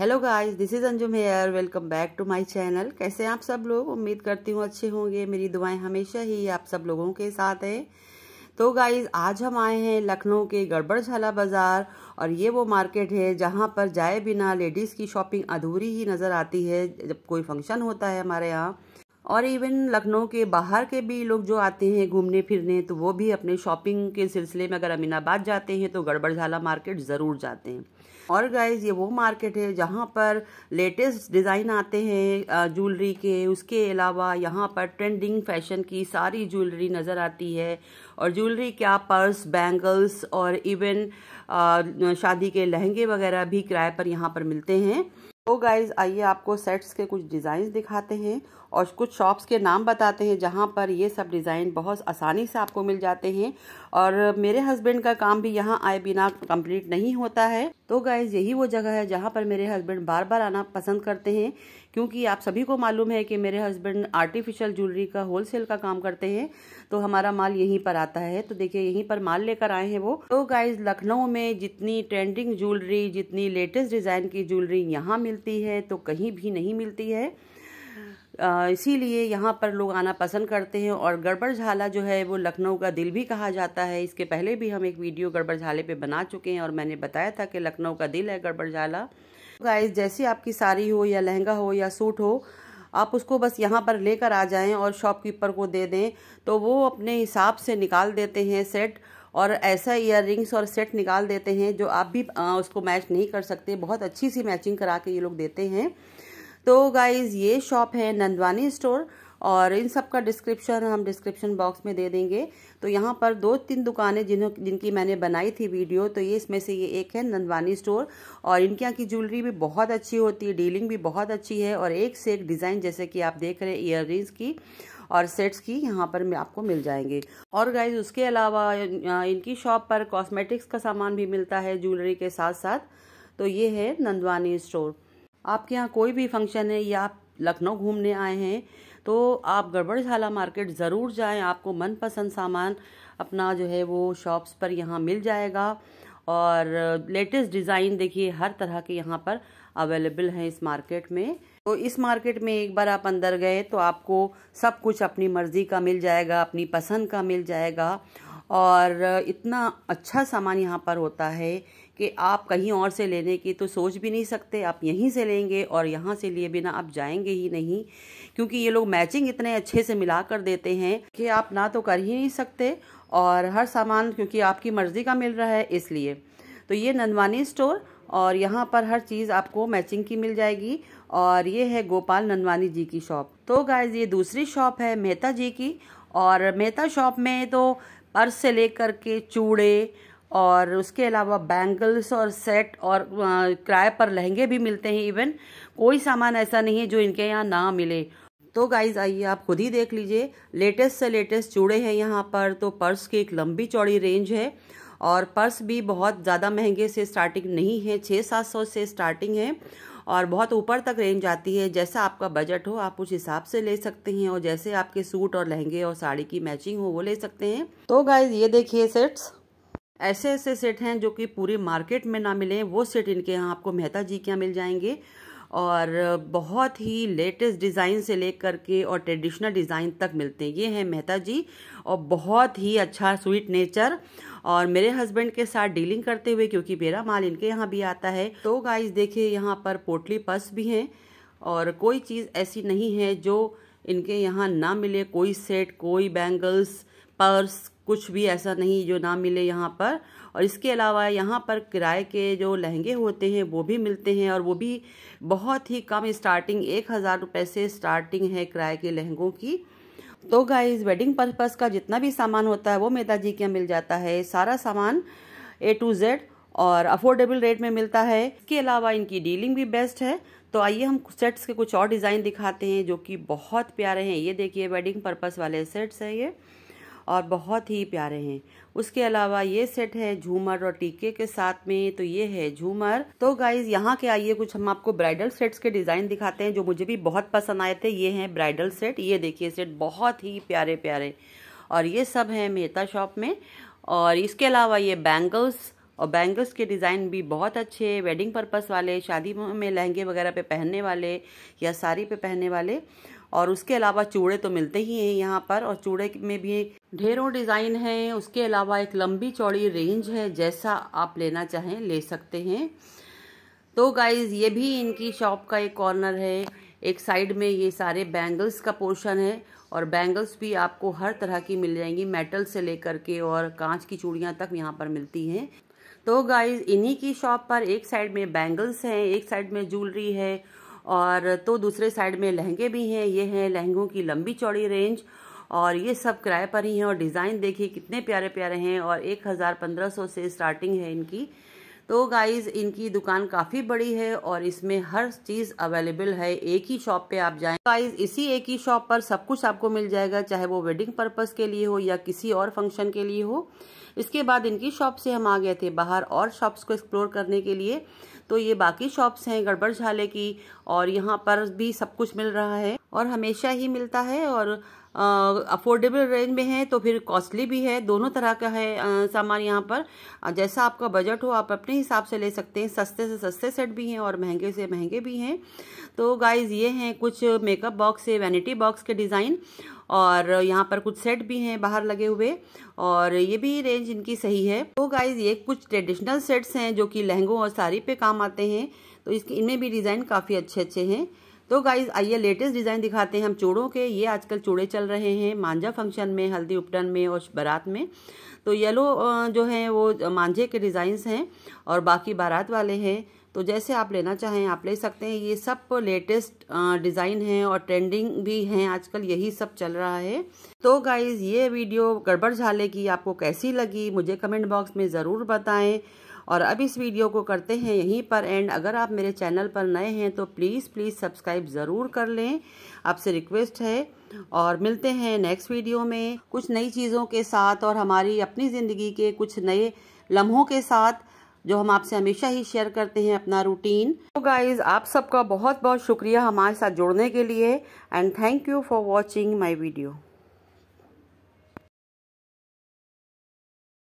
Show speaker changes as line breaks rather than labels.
hello guys this is Anjum here welcome back to my channel कैसे आप सब लोग उम्मीद करती हूँ अच्छे होंगे मेरी दुआएं हमेशा ही आप सब लोगों के साथ हैं तो गाइस आज हम आए हैं लखनऊ के गड़बड़ झाला बाज़ार और ये वो मार्केट है जहाँ पर जाए बिना लेडीज़ की शॉपिंग अधूरी ही नज़र आती है जब कोई फंक्शन होता है हमारे यहाँ और इवन लखनऊ के बाहर के भी लोग जो आते हैं घूमने फिरने तो वो भी अपने शॉपिंग के सिलसिले में अगर अमीनाबाद जाते हैं तो गड़बड़ झाला मार्केट ज़रूर जाते हैं और गाइज ये वो मार्केट है जहाँ पर लेटेस्ट डिज़ाइन आते हैं ज्वेलरी के उसके अलावा यहाँ पर ट्रेंडिंग फैशन की सारी ज्वेलरी नज़र आती है और ज्वेलरी क्या पर्स बैंगल्स और इवन शादी के लहंगे वगैरह भी किराए पर यहाँ पर मिलते हैं तो गाइज आइए आपको सेट्स के कुछ डिज़ाइन दिखाते हैं और कुछ शॉप्स के नाम बताते हैं जहाँ पर ये सब डिज़ाइन बहुत आसानी से आपको मिल जाते हैं और मेरे हस्बैंड का काम भी यहाँ आए बिना कंप्लीट नहीं होता है तो गाइज यही वो जगह है जहाँ पर मेरे हस्बैंड बार बार आना पसंद करते हैं क्योंकि आप सभी को मालूम है कि मेरे हस्बैंड आर्टिफिशियल ज्वेलरी का होलसेल का काम करते हैं तो हमारा माल यहीं पर आता है तो देखिए यहीं पर माल लेकर आए हैं वो तो गाइज लखनऊ में जितनी ट्रेंडिंग ज्वेलरी जितनी लेटेस्ट डिज़ाइन की ज्वेलरी यहाँ मिल मिलती है तो कहीं भी नहीं मिलती है इसीलिए यहाँ पर लोग आना पसंद करते हैं और गड़बड़ झाला जो है वो लखनऊ का दिल भी कहा जाता है इसके पहले भी हम एक वीडियो गड़बड़ झाले पे बना चुके हैं और मैंने बताया था कि लखनऊ का दिल है गड़बड़ झाला गाइस जैसी आपकी साड़ी हो या लहंगा हो या सूट हो आप उसको बस यहाँ पर लेकर आ जाएँ और शॉपकीपर को दे दें तो वो अपने हिसाब से निकाल देते हैं सेट और ऐसा ईयर और सेट निकाल देते हैं जो आप भी उसको मैच नहीं कर सकते बहुत अच्छी सी मैचिंग करा के ये लोग देते हैं तो गाइज़ ये शॉप है नंदवानी स्टोर और इन सब का डिस्क्रिप्शन हम डिस्क्रिप्शन बॉक्स में दे देंगे तो यहाँ पर दो तीन दुकानें जिन्हों जिनकी मैंने बनाई थी वीडियो तो ये इसमें से ये एक है नंदवानी स्टोर और इनके यहाँ की ज्वेलरी भी बहुत अच्छी होती है डीलिंग भी बहुत अच्छी है और एक से एक डिज़ाइन जैसे कि आप देख रहे हैं ईयर की और सेट्स की यहाँ पर आपको मिल जाएंगे और गाइज उसके अलावा इनकी शॉप पर कॉस्मेटिक्स का सामान भी मिलता है ज्वेलरी के साथ साथ तो ये है नंदवानी स्टोर आपके यहाँ कोई भी फंक्शन है या आप लखनऊ घूमने आए हैं तो आप गड़बड़झाला मार्केट ज़रूर जाएं आपको मनपसंद सामान अपना जो है वो शॉप्स पर यहाँ मिल जाएगा और लेटेस्ट डिज़ाइन देखिए हर तरह के यहाँ पर अवेलेबल हैं इस मार्केट में तो इस मार्केट में एक बार आप अंदर गए तो आपको सब कुछ अपनी मर्ज़ी का मिल जाएगा अपनी पसंद का मिल जाएगा और इतना अच्छा सामान यहाँ पर होता है कि आप कहीं और से लेने की तो सोच भी नहीं सकते आप यहीं से लेंगे और यहाँ से लिए बिना आप जाएंगे ही नहीं क्योंकि ये लोग मैचिंग इतने अच्छे से मिला कर देते हैं कि आप ना तो कर ही नहीं सकते और हर सामान क्योंकि आपकी मर्ज़ी का मिल रहा है इसलिए तो ये नंदवानी स्टोर और यहाँ पर हर चीज़ आपको मैचिंग की मिल जाएगी और ये है गोपाल नंदवानी जी की शॉप तो गाइज ये दूसरी शॉप है मेहता जी की और मेहता शॉप में तो पर्स से लेकर के चूड़े और उसके अलावा बैंगल्स और सेट और किराए पर लहंगे भी मिलते हैं इवन कोई सामान ऐसा नहीं है जो इनके यहाँ ना मिले तो गाइज आइए आप खुद ही देख लीजिए लेटेस्ट से लेटेस्ट चूड़े हैं यहाँ पर तो पर्स की एक लंबी चौड़ी रेंज है और पर्स भी बहुत ज़्यादा महंगे से स्टार्टिंग नहीं है छः सात सौ से स्टार्टिंग है और बहुत ऊपर तक रेंज आती है जैसा आपका बजट हो आप उस हिसाब से ले सकते हैं और जैसे आपके सूट और लहंगे और साड़ी की मैचिंग हो वो ले सकते हैं तो गाइज ये देखिए सेट्स ऐसे ऐसे सेट हैं जो कि पूरे मार्केट में ना मिलें वो सेट इनके यहाँ आपको मेहता जी के यहाँ मिल जाएंगे और बहुत ही लेटेस्ट डिज़ाइन से लेकर के और ट्रेडिशनल डिज़ाइन तक मिलते हैं ये हैं मेहता जी और बहुत ही अच्छा स्वीट नेचर और मेरे हस्बैंड के साथ डीलिंग करते हुए क्योंकि मेरा माल इनके यहाँ भी आता है तो गाइस देखिए यहाँ पर पोटली पस भी हैं और कोई चीज़ ऐसी नहीं है जो इनके यहाँ ना मिले कोई सेट कोई बैंगल्स पर्स कुछ भी ऐसा नहीं जो ना मिले यहाँ पर और इसके अलावा यहाँ पर किराए के जो लहंगे होते हैं वो भी मिलते हैं और वो भी बहुत ही कम स्टार्टिंग एक हज़ार रुपये से स्टार्टिंग है किराए के लहंगों की तो गाइज वेडिंग पर्पज़ का जितना भी सामान होता है वो मेहता जी के यहाँ मिल जाता है सारा सामान ए टू जेड और अफोर्डेबल रेट में मिलता है इसके अलावा इनकी डीलिंग भी बेस्ट है तो आइए हम सेट्स के कुछ और डिज़ाइन दिखाते हैं जो कि बहुत प्यारे हैं ये देखिए वेडिंग पर्पस वाले सेट्स हैं ये और बहुत ही प्यारे हैं उसके अलावा ये सेट है झूमर और टीके के साथ में तो ये है झूमर तो गाइज यहाँ के आइए कुछ हम आपको ब्राइडल सेट्स के डिजाइन दिखाते हैं जो मुझे भी बहुत पसंद आए थे ये हैं ब्राइडल सेट ये देखिए सेट बहुत ही प्यारे प्यारे और ये सब है मेहता शॉप में और इसके अलावा ये बैंगल्स और बैंगल्स के डिज़ाइन भी बहुत अच्छे वेडिंग पर्पस वाले शादी में लहंगे वगैरह पे पहनने वाले या साड़ी पे पहनने वाले और उसके अलावा चूड़े तो मिलते ही हैं यहाँ पर और चूड़े में भी ढेरों डिज़ाइन हैं उसके अलावा एक लंबी चौड़ी रेंज है जैसा आप लेना चाहें ले सकते हैं तो गाइज़ ये भी इनकी शॉप का एक कॉर्नर है एक साइड में ये सारे बैंगल्स का पोर्शन है और बैंगल्स भी आपको हर तरह की मिल जाएंगी मेटल से लेकर के और कांच की चूड़ियाँ तक यहाँ पर मिलती हैं तो गाइज इन्हीं की शॉप पर एक साइड में बैंगल्स हैं एक साइड में ज्वेलरी है और तो दूसरे साइड में लहंगे भी हैं ये हैं लहंगों की लंबी चौड़ी रेंज और ये सब किराए पर ही हैं और डिज़ाइन देखिए कितने प्यारे प्यारे हैं और एक हज़ार पंद्रह सौ से स्टार्टिंग है इनकी तो गाइज़ इनकी दुकान काफ़ी बड़ी है और इसमें हर चीज़ अवेलेबल है एक ही शॉप पे आप जाएं गाइज़ इसी एक ही शॉप पर सब कुछ आपको मिल जाएगा चाहे वो वेडिंग पर्पज़ के लिए हो या किसी और फंक्शन के लिए हो इसके बाद इनकी शॉप से हम आ गए थे बाहर और शॉप्स को एक्सप्लोर करने के लिए तो ये बाकी शॉप्स हैं गड़बड़ झाले की और यहाँ पर भी सब कुछ मिल रहा है और हमेशा ही मिलता है और अफोर्डेबल रेंज में है तो फिर कॉस्टली भी है दोनों तरह का है सामान यहाँ पर जैसा आपका बजट हो आप अपने हिसाब से ले सकते हैं सस्ते से सस्ते सेट भी हैं और महंगे से महंगे भी हैं तो गाइज ये हैं कुछ मेकअप बॉक्स है वैनिटी बॉक्स के डिज़ाइन और यहाँ पर कुछ सेट भी हैं बाहर लगे हुए और ये भी रेंज इनकी सही है तो गाइज ये कुछ ट्रेडिशनल सेट्स हैं जो कि लहंगों और साड़ी पे काम आते हैं तो इसके इनमें भी डिज़ाइन काफ़ी अच्छे अच्छे हैं तो गाइज आइए लेटेस्ट डिज़ाइन दिखाते हैं हम चूड़ों के ये आजकल चूड़े चल रहे हैं मांझा फंक्शन में हल्दी उपटन में और बारात में तो येलो जो है वो मांझे के डिजाइन हैं और बाकी बारात वाले हैं तो जैसे आप लेना चाहें आप ले सकते हैं ये सब लेटेस्ट डिज़ाइन हैं और ट्रेंडिंग भी हैं आजकल यही सब चल रहा है तो गाइज़ ये वीडियो गड़बड़ झाले की आपको कैसी लगी मुझे कमेंट बॉक्स में ज़रूर बताएं और अब इस वीडियो को करते हैं यहीं पर एंड अगर आप मेरे चैनल पर नए हैं तो प्लीज़ प्लीज़ सब्सक्राइब ज़रूर कर लें आपसे रिक्वेस्ट है और मिलते हैं नेक्स्ट वीडियो में कुछ नई चीज़ों के साथ और हमारी अपनी ज़िंदगी के कुछ नए लम्हों के साथ जो हम आपसे हमेशा ही शेयर करते हैं अपना रूटीन तो गाइज आप सबका बहुत बहुत शुक्रिया हमारे साथ जुड़ने के लिए and thank you for watching my video